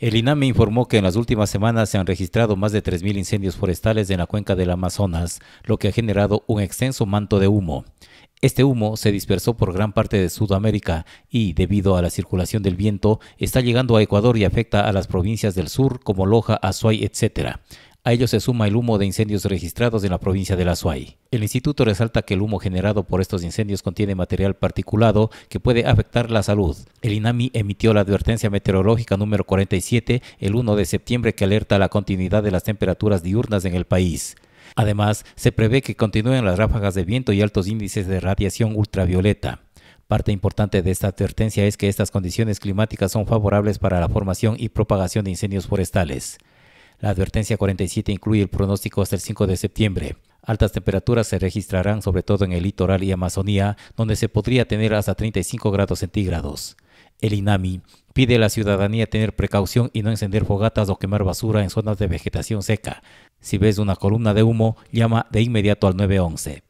El INAME informó que en las últimas semanas se han registrado más de 3.000 incendios forestales en la cuenca del Amazonas, lo que ha generado un extenso manto de humo. Este humo se dispersó por gran parte de Sudamérica y, debido a la circulación del viento, está llegando a Ecuador y afecta a las provincias del sur como Loja, Azuay, etcétera. A ello se suma el humo de incendios registrados en la provincia de la El instituto resalta que el humo generado por estos incendios contiene material particulado que puede afectar la salud. El INAMI emitió la advertencia meteorológica número 47 el 1 de septiembre que alerta la continuidad de las temperaturas diurnas en el país. Además, se prevé que continúen las ráfagas de viento y altos índices de radiación ultravioleta. Parte importante de esta advertencia es que estas condiciones climáticas son favorables para la formación y propagación de incendios forestales. La advertencia 47 incluye el pronóstico hasta el 5 de septiembre. Altas temperaturas se registrarán sobre todo en el litoral y Amazonía, donde se podría tener hasta 35 grados centígrados. El INAMI pide a la ciudadanía tener precaución y no encender fogatas o quemar basura en zonas de vegetación seca. Si ves una columna de humo, llama de inmediato al 911.